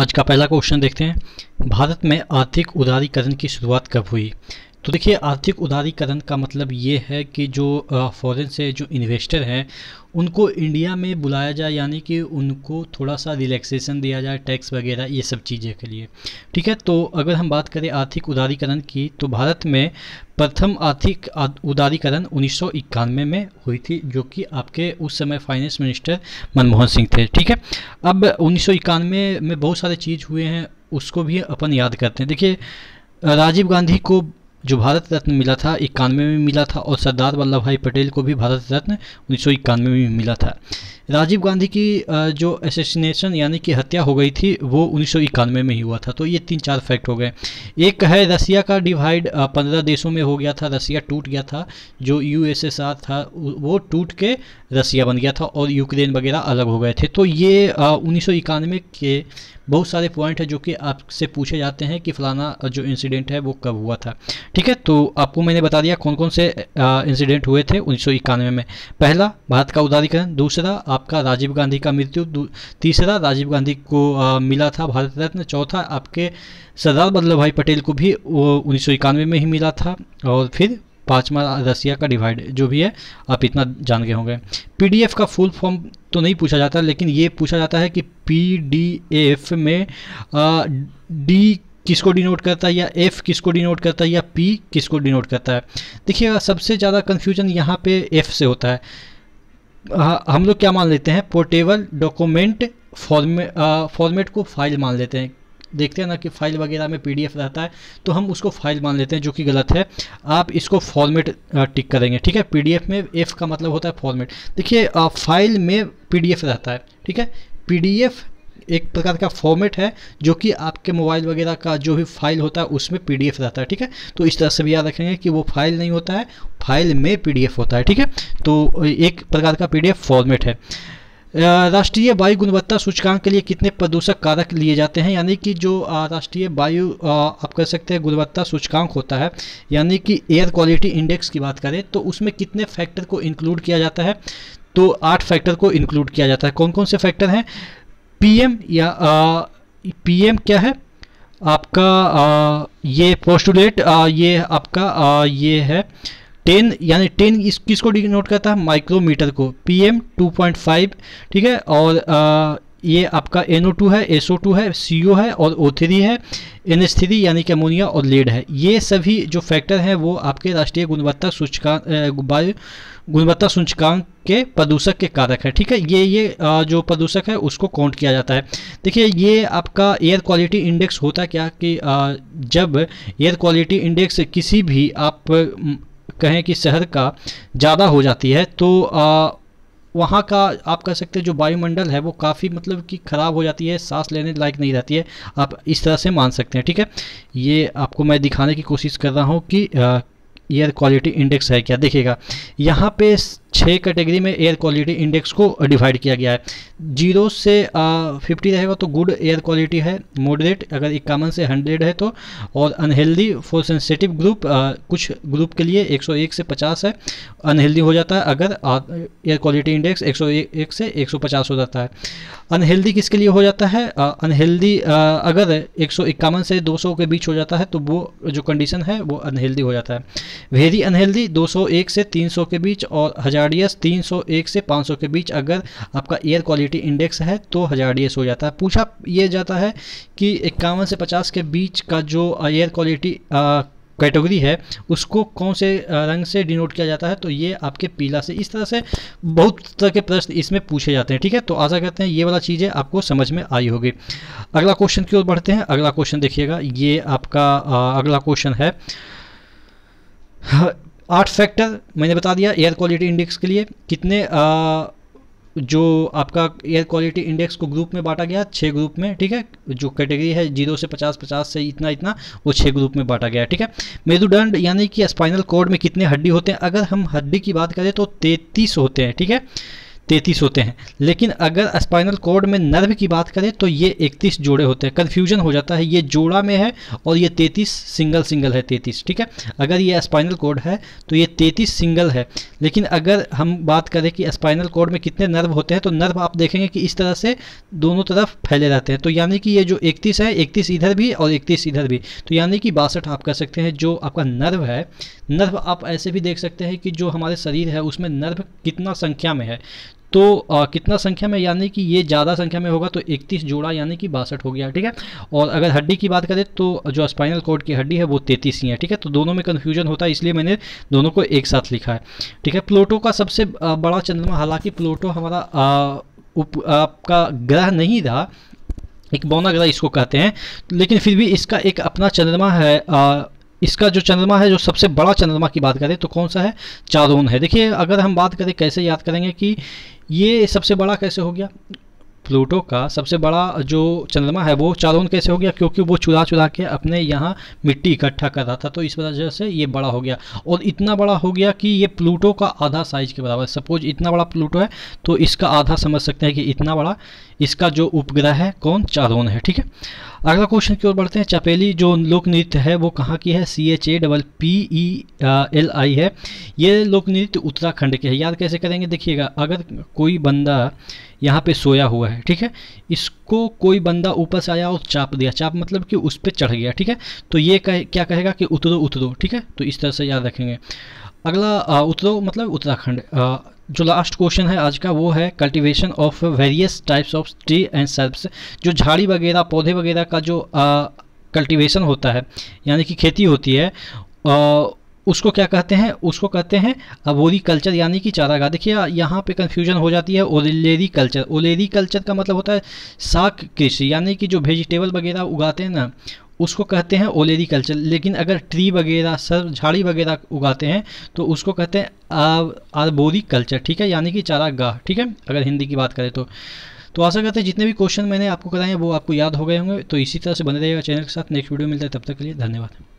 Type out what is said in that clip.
आज का पहला क्वेश्चन देखते हैं भारत में आर्थिक उदारीकरण की शुरुआत कब हुई तो देखिए आर्थिक उदारीकरण का मतलब ये है कि जो फॉरेन से जो इन्वेस्टर हैं उनको इंडिया में बुलाया जाए यानी कि उनको थोड़ा सा रिलैक्सेशन दिया जाए टैक्स वगैरह ये सब चीज़ें के लिए ठीक है तो अगर हम बात करें आर्थिक उदारीकरण की तो भारत में प्रथम आर्थिक उदारीकरण उन्नीस में हुई थी जो कि आपके उस समय फाइनेंस मिनिस्टर मनमोहन सिंह थे ठीक है अब उन्नीस में बहुत सारे चीज़ हुए हैं उसको भी अपन याद करते हैं देखिए राजीव गांधी को जो भारत रत्न मिला था इक्यानवे में मिला था और सरदार वल्लभ भाई पटेल को भी भारत रत्न उन्नीस में मिला था राजीव गांधी की जो एसेसिनेशन यानी कि हत्या हो गई थी वो उन्नीस में ही हुआ था तो ये तीन चार फैक्ट हो गए एक है रसिया का डिवाइड पंद्रह देशों में हो गया था रसिया टूट गया था जो यूएसएसआर था वो टूट के रसिया बन गया था और यूक्रेन वगैरह अलग हो गए थे तो ये उन्नीस के बहुत सारे पॉइंट है जो कि आपसे पूछे जाते हैं कि फ़लाना जो इंसिडेंट है वो कब हुआ था ठीक है तो आपको मैंने बता दिया कौन कौन से इंसिडेंट हुए थे उन्नीस में पहला भारत का उदारीकरण दूसरा आपका राजीव गांधी का मृत्यु तीसरा राजीव गांधी को आ, मिला था भारत रत्न चौथा आपके सरदार वल्लभ भाई पटेल को भी वो उन्नीस में ही मिला था और फिर पाँचवा रसिया का डिवाइड जो भी है आप इतना जान गए होंगे पी का फुल फॉर्म तो नहीं पूछा जाता लेकिन ये पूछा जाता है कि पी में डी किसको डिनोट करता है या एफ किसको डिनोट करता है या पी किसको डिनोट करता है देखिए सबसे ज़्यादा कन्फ्यूजन यहाँ पे एफ से होता है हम लोग क्या मान लेते हैं पोर्टेबल डॉक्यूमेंट फॉर्मे फॉर्मेट को फाइल मान लेते हैं देखते हैं ना कि फाइल वगैरह में पीडीएफ रहता है तो हम उसको फाइल मान लेते हैं जो कि गलत है आप इसको फॉर्मेट टिक करेंगे ठीक है पीडीएफ में एफ़ का मतलब होता है फॉर्मेट देखिए फाइल में पीडीएफ रहता है ठीक है पीडीएफ एक प्रकार का फॉर्मेट है जो कि आपके मोबाइल वगैरह का जो भी फाइल होता है उसमें पी रहता है ठीक है तो इस तरह से भी याद रखेंगे कि वो फाइल नहीं होता है फाइल में पी होता है ठीक है तो एक प्रकार का पी फॉर्मेट है राष्ट्रीय वायु गुणवत्ता सूचकांक के लिए कितने प्रदूषक कारक लिए जाते हैं यानी कि जो राष्ट्रीय वायु आप कह सकते हैं गुणवत्ता सूचकांक होता है यानी कि एयर क्वालिटी इंडेक्स की बात करें तो उसमें कितने फैक्टर को इंक्लूड किया जाता है तो आठ फैक्टर को इंक्लूड किया जाता है कौन कौन से फैक्टर हैं पी या पी क्या है आपका आ, ये पोस्टुलेट ये आपका आ, ये है टेन यानी टेन इस किस को डिनोट करता है माइक्रोमीटर को P M two point five ठीक है और आ, ये आपका एन ओ टू है एस ओ टू है सी ओ है और ओ थ्री है एन एस थ्री यानी कि अमोनिया और लेड है ये सभी जो फैक्टर हैं वो आपके राष्ट्रीय गुणवत्ता सूचकांक वायु गुणवत्ता सूचकांक के प्रदूषक के कारक है ठीक है ये ये जो प्रदूषक है उसको काउंट किया जाता है देखिए ये आपका एयर क्वालिटी इंडेक्स होता क्या कि जब एयर क्वालिटी इंडेक्स किसी भी आप कहें कि शहर का ज़्यादा हो जाती है तो आ, वहाँ का आप कह सकते हैं जो वायुमंडल है वो काफ़ी मतलब कि ख़राब हो जाती है सांस लेने लायक नहीं रहती है आप इस तरह से मान सकते हैं ठीक है ये आपको मैं दिखाने की कोशिश कर रहा हूँ कि एयर क्वालिटी इंडेक्स है क्या देखिएगा यहाँ पे छः कैटेगरी में एयर क्वालिटी इंडेक्स को डिवाइड किया गया है जीरो से फिफ्टी रहेगा तो गुड एयर क्वालिटी है मॉडरेट अगर इक्यावन से हंड्रेड है तो और अनहेल्दी फॉर सेंसेटिव ग्रुप कुछ ग्रुप के लिए 101 से 50 है अनहेल्दी हो जाता है अगर एयर क्वालिटी इंडेक्स 101 से 150 हो जाता है अनहेल्दी किसके लिए हो जाता है अनहेल्दी अगर एक से सौ के बीच हो जाता है तो वो जो कंडीशन है वो अनहेल्दी हो जाता है वेरी अनहेल्दी एक से सौ के बीच और हज़ार हजारडियस 301 से 500 के बीच अगर आपका एयर क्वालिटी इंडेक्स है तो हजारडियस हो जाता है पूछा ये जाता है कि इक्यावन से पचास के बीच का जो एयर क्वालिटी कैटेगरी है उसको कौन से रंग से डिनोट किया जाता है तो ये आपके पीला से इस तरह से बहुत तरह के प्रश्न इसमें पूछे जाते हैं ठीक है तो आशा करते हैं ये वाला चीज़ें आपको समझ में आई होगी अगला क्वेश्चन की ओर बढ़ते हैं अगला क्वेश्चन देखिएगा ये आपका आ, अगला क्वेश्चन है आठ फैक्टर मैंने बता दिया एयर क्वालिटी इंडेक्स के लिए कितने आ, जो आपका एयर क्वालिटी इंडेक्स को ग्रुप में बांटा गया छः ग्रुप में ठीक है जो कैटेगरी है जीरो से पचास पचास से इतना इतना वो छः ग्रुप में बांटा गया ठीक है मेरुदंड यानी कि स्पाइनल कोड में कितने हड्डी होते हैं अगर हम हड्डी की बात करें तो तैतीस होते हैं ठीक है तैतीस होते हैं लेकिन अगर स्पाइनल कोड में नर्व की बात करें तो ये इकतीस जोड़े होते हैं कन्फ्यूजन हो जाता है ये जोड़ा में है और ये तैतीस सिंगल सिंगल है तैतीस ठीक है अगर ये स्पाइनल कोड है तो ये तैंतीस सिंगल है लेकिन अगर हम बात करें कि स्पाइनल कोड में कितने नर्व होते हैं तो नर्व आप देखेंगे कि इस तरह से दोनों तरफ फैले रहते हैं तो यानी कि ये जो इकतीस है इकतीस इधर भी और इकतीस इधर भी तो यानी कि बासठ आप कह सकते हैं जो आपका नर्व है नर्व आप ऐसे भी देख सकते हैं कि जो हमारे शरीर है उसमें नर्व कितना संख्या में है तो आ, कितना संख्या में यानी कि ये ज़्यादा संख्या में होगा तो इकतीस जोड़ा यानी कि बासठ हो गया ठीक है और अगर हड्डी की बात करें तो जो स्पाइनल कोड की हड्डी है वो तैतीस ही है ठीक है तो दोनों में कन्फ्यूजन होता है इसलिए मैंने दोनों को एक साथ लिखा है ठीक है प्लोटो का सबसे बड़ा चंद्रमा हालांकि प्लोटो हमारा आ, उप आपका ग्रह नहीं था एक बौना ग्रह इसको कहते हैं लेकिन फिर भी इसका एक अपना चंद्रमा है आ, इसका जो चंद्रमा है जो सबसे बड़ा चंद्रमा की बात करें तो कौन सा है चारोन है देखिए अगर हम बात करें कैसे याद करेंगे कि ये सबसे बड़ा कैसे हो गया प्लूटो का सबसे बड़ा जो चंद्रमा है वो चारों कैसे हो गया क्योंकि वो चुरा चुरा के अपने यहाँ मिट्टी इकट्ठा कर रहा था तो इस वजह से ये बड़ा हो गया और इतना बड़ा हो गया कि ये प्लूटो का आधा साइज के बराबर सपोज इतना बड़ा प्लूटो है तो इसका आधा समझ सकते हैं कि इतना बड़ा इसका जो उपग्रह है कौन चारोन है ठीक है अगला क्वेश्चन की ओर बढ़ते हैं चपेली जो लोक नृत्य है वो कहाँ की है C H A double P E L I है ये लोक नृत्य उत्तराखंड के है याद कैसे करेंगे देखिएगा अगर कोई बंदा यहाँ पे सोया हुआ है ठीक है इसको कोई बंदा ऊपर से आया और चाप दिया चाप मतलब कि उस पर चढ़ गया ठीक है तो ये कह, क्या कहेगा कि उतरो उतरो ठीक है तो इस तरह से याद रखेंगे अगला उतरो मतलब उत्तराखंड जो लास्ट क्वेश्चन है आज का वो है cultivation of various types of tree and shrubs जो झाड़ी वगैरह पौधे वगैरह का जो कल्टीवेशन होता है यानी कि खेती होती है आ, उसको क्या कहते हैं उसको कहते हैं अबोरी कल्चर यानी कि चारागाह देखिए यहाँ पे कन्फ्यूजन हो जाती है ओलेरी कल्चर ओलेरी कल्चर का मतलब होता है साग कृषि यानी कि जो वेजिटेबल वगैरह उगाते हैं ना उसको कहते हैं ओलेरी कल्चर लेकिन अगर ट्री वगैरह सर झाड़ी वगैरह उगाते हैं तो उसको कहते हैं आर आरबोरी कल्चर ठीक है यानी कि चारागाह ठीक है अगर हिंदी की बात करें तो तो आशा करते हैं जितने भी क्वेश्चन मैंने आपको कराए हैं वो आपको याद हो गए होंगे तो इसी तरह से बने रहेगा चैनल के साथ नेक्स्ट वीडियो मिलता है तब तक के लिए धन्यवाद